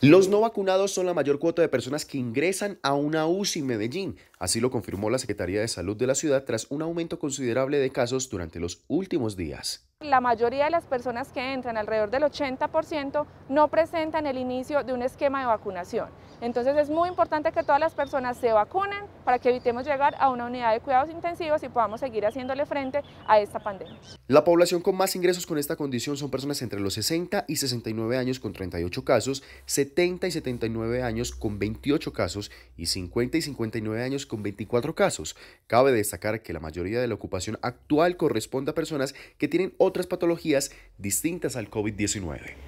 Los no vacunados son la mayor cuota de personas que ingresan a una UCI Medellín. Así lo confirmó la Secretaría de Salud de la ciudad tras un aumento considerable de casos durante los últimos días. La mayoría de las personas que entran, alrededor del 80%, no presentan el inicio de un esquema de vacunación. Entonces es muy importante que todas las personas se vacunen para que evitemos llegar a una unidad de cuidados intensivos y podamos seguir haciéndole frente a esta pandemia. La población con más ingresos con esta condición son personas entre los 60 y 69 años con 38 casos, 70 y 79 años con 28 casos y 50 y 59 años con 24 casos. Cabe destacar que la mayoría de la ocupación actual corresponde a personas que tienen otras patologías distintas al COVID-19.